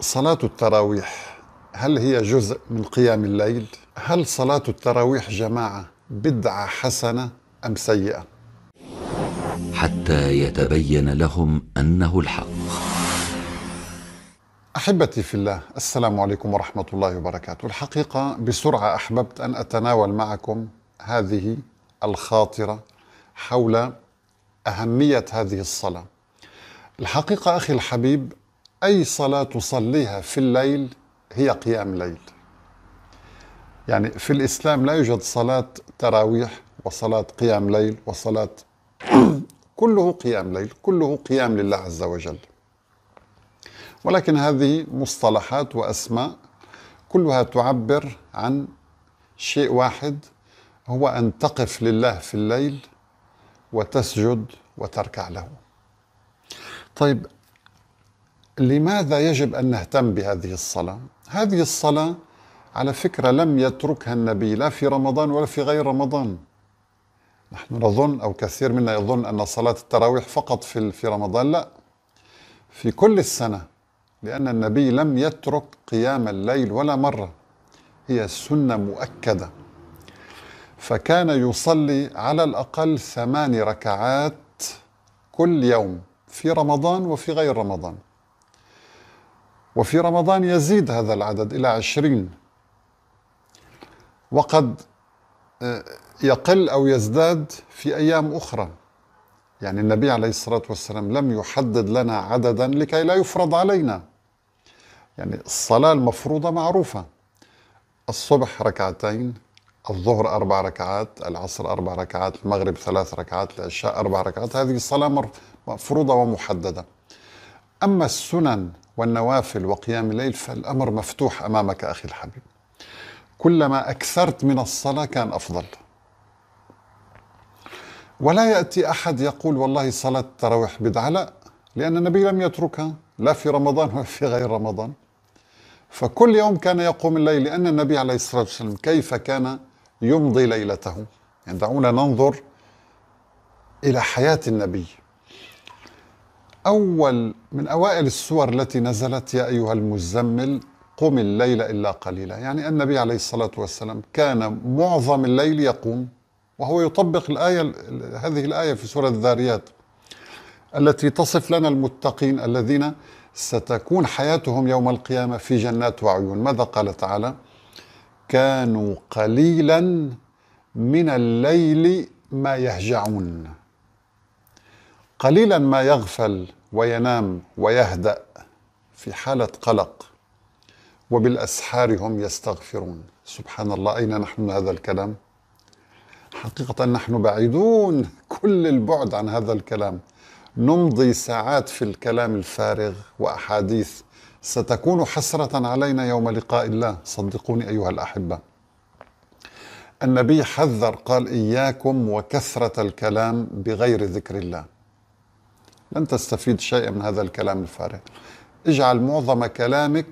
صلاة التراويح هل هي جزء من قيام الليل؟ هل صلاة التراويح جماعة بدعة حسنة أم سيئة؟ حتى يتبين لهم أنه الحق أحبتي في الله السلام عليكم ورحمة الله وبركاته الحقيقة بسرعة أحببت أن أتناول معكم هذه الخاطرة حول أهمية هذه الصلاة الحقيقة أخي الحبيب أي صلاة تصليها في الليل هي قيام ليل يعني في الإسلام لا يوجد صلاة تراويح وصلاة قيام ليل وصلاة كله قيام ليل كله قيام لله عز وجل ولكن هذه مصطلحات وأسماء كلها تعبر عن شيء واحد هو أن تقف لله في الليل وتسجد وتركع له طيب لماذا يجب ان نهتم بهذه الصلاه؟ هذه الصلاه على فكره لم يتركها النبي لا في رمضان ولا في غير رمضان. نحن نظن او كثير منا يظن ان صلاه التراويح فقط في في رمضان، لا. في كل السنه لان النبي لم يترك قيام الليل ولا مره. هي سنه مؤكده. فكان يصلي على الاقل ثمان ركعات كل يوم في رمضان وفي غير رمضان. وفي رمضان يزيد هذا العدد إلى عشرين وقد آه، يقل أو يزداد في أيام أخرى يعني النبي عليه الصلاة والسلام لم يحدد لنا عددا لكي لا يفرض علينا يعني الصلاة المفروضة معروفة الصبح ركعتين الظهر أربع ركعات العصر أربع ركعات المغرب ثلاث ركعات العشاء أربع ركعات هذه الصلاة مفروضة ومحددة أما السنن والنوافل وقيام الليل فالأمر مفتوح أمامك أخي الحبيب كلما أكثرت من الصلاة كان أفضل ولا يأتي أحد يقول والله صلاة التراويح بدعة لا لأن النبي لم يتركها لا في رمضان ولا في غير رمضان فكل يوم كان يقوم الليل لأن النبي عليه الصلاة والسلام كيف كان يمضي ليلته يعني دعونا ننظر إلى حياة النبي أول من أوائل السور التي نزلت يا أيها المزمل قم الليل إلا قليلا يعني النبي عليه الصلاة والسلام كان معظم الليل يقوم وهو يطبق الآية هذه الآية في سورة الذاريات التي تصف لنا المتقين الذين ستكون حياتهم يوم القيامة في جنات وعيون ماذا قال تعالى كانوا قليلا من الليل ما يهجعون قليلا ما يغفل وينام ويهدأ في حالة قلق وبالأسحار هم يستغفرون سبحان الله أين نحن من هذا الكلام حقيقة نحن بعيدون كل البعد عن هذا الكلام نمضي ساعات في الكلام الفارغ وأحاديث ستكون حسرة علينا يوم لقاء الله صدقوني أيها الأحبة النبي حذر قال إياكم وكثرة الكلام بغير ذكر الله لن تستفيد شيئا من هذا الكلام الفارغ اجعل معظم كلامك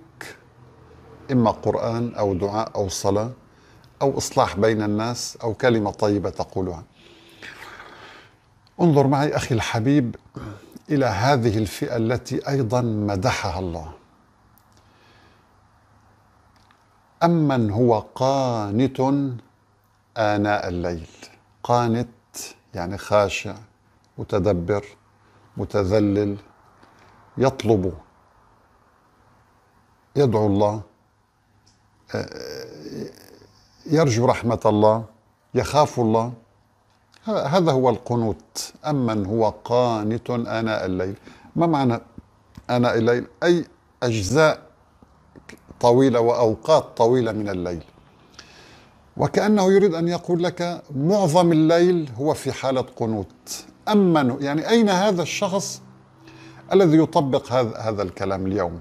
إما قرآن أو دعاء أو صلاة أو إصلاح بين الناس أو كلمة طيبة تقولها انظر معي أخي الحبيب إلى هذه الفئة التي أيضا مدحها الله أمن هو قانت آناء الليل قانت يعني خاشع متدبر متذلل يطلب يدعو الله آه، يرجو رحمة الله يخاف الله هذا هو القنوت أمن هو قانت آناء الليل ما معنى آناء الليل أي أجزاء طويلة وأوقات طويلة من الليل وكأنه يريد أن يقول لك معظم الليل هو في حالة قنوت أمنوا يعني أين هذا الشخص الذي يطبق هذا هذا الكلام اليوم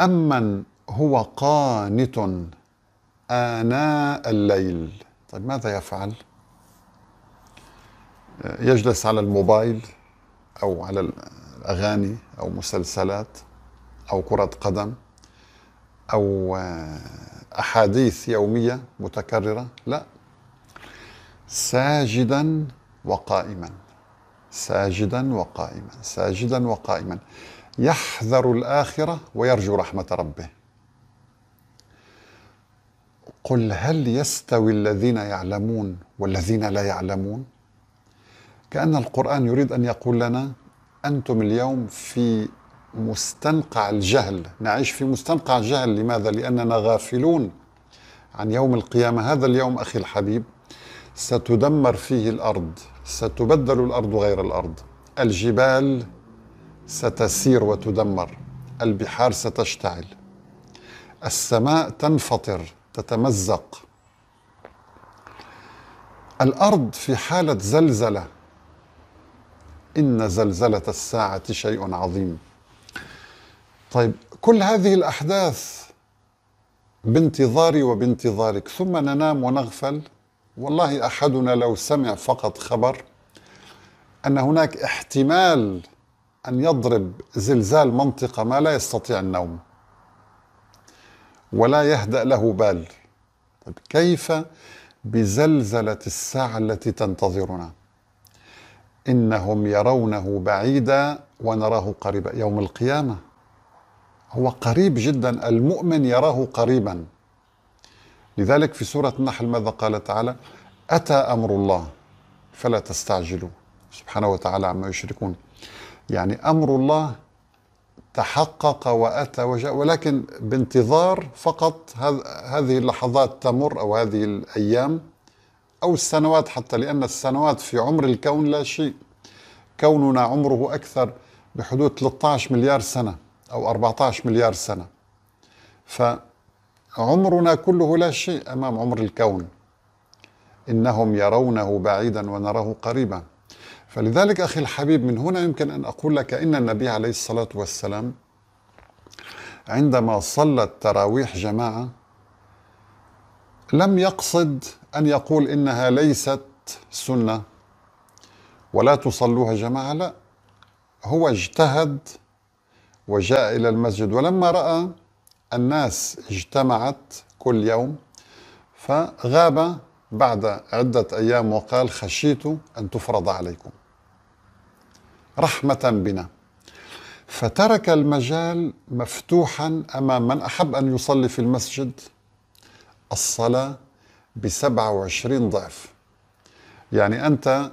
أمن هو قانت آناء الليل طيب ماذا يفعل يجلس على الموبايل أو على الأغاني أو مسلسلات أو كرة قدم أو آه، أحاديث يومية متكررة لا ساجدا وقائما ساجدا وقائما ساجدا وقائما يحذر الآخرة ويرجو رحمة ربه قل هل يستوي الذين يعلمون والذين لا يعلمون كأن القرآن يريد أن يقول لنا أنتم اليوم في مستنقع الجهل نعيش في مستنقع الجهل لماذا؟ لأننا غافلون عن يوم القيامة هذا اليوم أخي الحبيب ستدمر فيه الأرض ستبدل الارض غير الارض الجبال ستسير وتدمر البحار ستشتعل السماء تنفطر تتمزق الارض في حاله زلزله ان زلزله الساعه شيء عظيم طيب كل هذه الاحداث بانتظاري وبانتظارك ثم ننام ونغفل والله احدنا لو سمع فقط خبر ان هناك احتمال ان يضرب زلزال منطقه ما لا يستطيع النوم ولا يهدا له بال طيب كيف بزلزله الساعه التي تنتظرنا انهم يرونه بعيدا ونراه قريبا يوم القيامه هو قريب جدا المؤمن يراه قريبا لذلك في سورة النحل ماذا قال تعالى أتى أمر الله فلا تستعجلوا سبحانه وتعالى عما يشركون يعني أمر الله تحقق وأتى وجاء ولكن بانتظار فقط هذه اللحظات تمر أو هذه الأيام أو السنوات حتى لأن السنوات في عمر الكون لا شيء كوننا عمره أكثر بحدود 13 مليار سنة أو 14 مليار سنة ف عمرنا كله لا شيء امام عمر الكون انهم يرونه بعيدا ونراه قريبا فلذلك اخي الحبيب من هنا يمكن ان اقول لك ان النبي عليه الصلاه والسلام عندما صلى التراويح جماعه لم يقصد ان يقول انها ليست سنه ولا تصلوها جماعه لا هو اجتهد وجاء الى المسجد ولما راى الناس اجتمعت كل يوم فغاب بعد عدة أيام وقال خشيت أن تفرض عليكم رحمة بنا فترك المجال مفتوحا أمام من أحب أن يصلي في المسجد الصلاة بسبعة وعشرين ضعف يعني أنت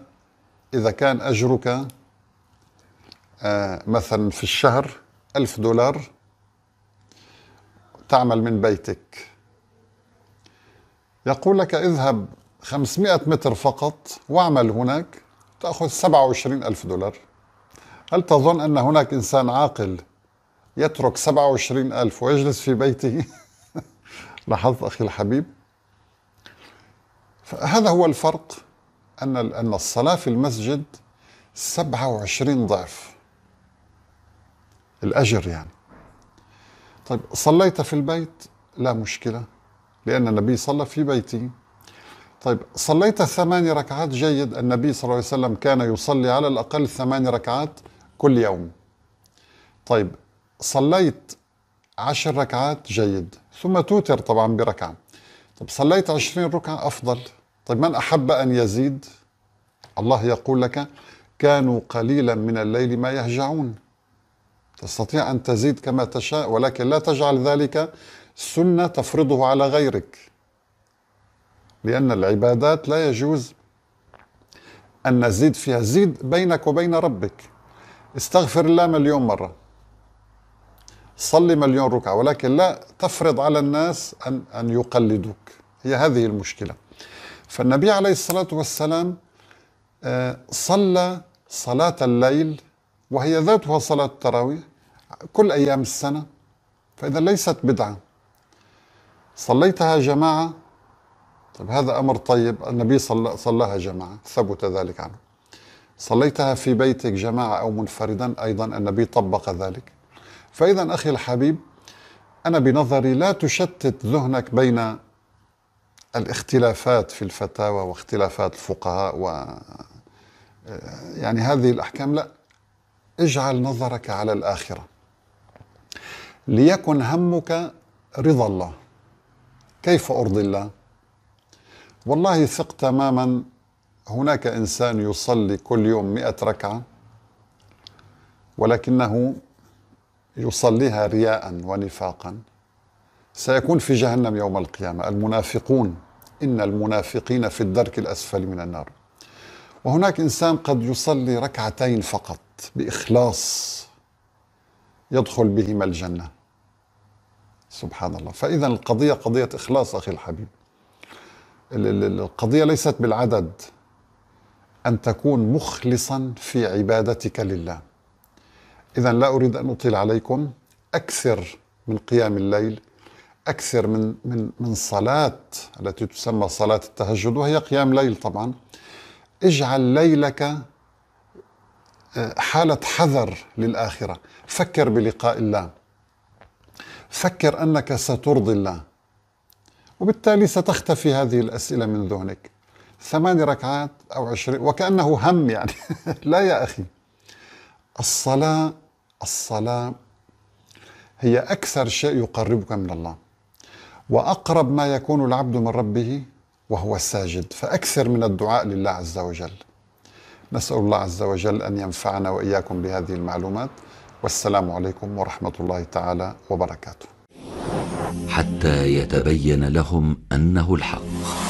إذا كان أجرك آه، مثلا في الشهر ألف دولار تعمل من بيتك يقول لك اذهب 500 متر فقط واعمل هناك تأخذ 27 ألف دولار هل تظن أن هناك إنسان عاقل يترك 27 ألف ويجلس في بيته لاحظت أخي الحبيب فهذا هو الفرق أن أن الصلاة في المسجد 27 ضعف الأجر يعني طيب صليت في البيت لا مشكلة لأن النبي صلى في بيته طيب صليت ثمان ركعات جيد النبي صلى الله عليه وسلم كان يصلي على الأقل ثمان ركعات كل يوم طيب صليت عشر ركعات جيد ثم توتر طبعا بركعة طيب صليت عشرين ركعة أفضل طيب من أحب أن يزيد الله يقول لك كانوا قليلا من الليل ما يهجعون تستطيع أن تزيد كما تشاء ولكن لا تجعل ذلك سنة تفرضه على غيرك لأن العبادات لا يجوز أن نزيد فيها زيد بينك وبين ربك استغفر الله مليون مرة صلي مليون ركعة ولكن لا تفرض على الناس أن, أن يقلدوك هي هذه المشكلة فالنبي عليه الصلاة والسلام آه، صلى صلاة الليل وهي ذاتها صلاة التراويح كل أيام السنة فإذا ليست بدعة صليتها جماعة طيب هذا أمر طيب النبي صلى صلاها جماعة ثبت ذلك عنه صليتها في بيتك جماعة أو منفردا أيضا النبي طبق ذلك فإذا أخي الحبيب أنا بنظري لا تشتت ذهنك بين الاختلافات في الفتاوى واختلافات الفقهاء و يعني هذه الأحكام لا اجعل نظرك على الآخرة ليكن همك رضا الله كيف ارضي الله والله ثق تماما هناك انسان يصلي كل يوم مئة ركعه ولكنه يصليها رياء ونفاقا سيكون في جهنم يوم القيامه المنافقون ان المنافقين في الدرك الاسفل من النار وهناك انسان قد يصلي ركعتين فقط باخلاص يدخل بهما الجنه سبحان الله فإذا القضية قضية إخلاص أخي الحبيب القضية ليست بالعدد أن تكون مخلصا في عبادتك لله إذا لا أريد أن أطيل عليكم أكثر من قيام الليل أكثر من من من صلاة التي تسمى صلاة التهجد وهي قيام ليل طبعا اجعل ليلك آه، حالة حذر للآخرة فكر بلقاء الله فكر أنك سترضي الله وبالتالي ستختفي هذه الأسئلة من ذهنك ثماني ركعات أو عشرين وكأنه هم يعني لا يا أخي الصلاة الصلاة هي أكثر شيء يقربك من الله وأقرب ما يكون العبد من ربه وهو الساجد فأكثر من الدعاء لله عز وجل نسأل الله عز وجل أن ينفعنا وإياكم بهذه المعلومات والسلام عليكم ورحمة الله تعالى وبركاته حتى يتبين لهم أنه الحق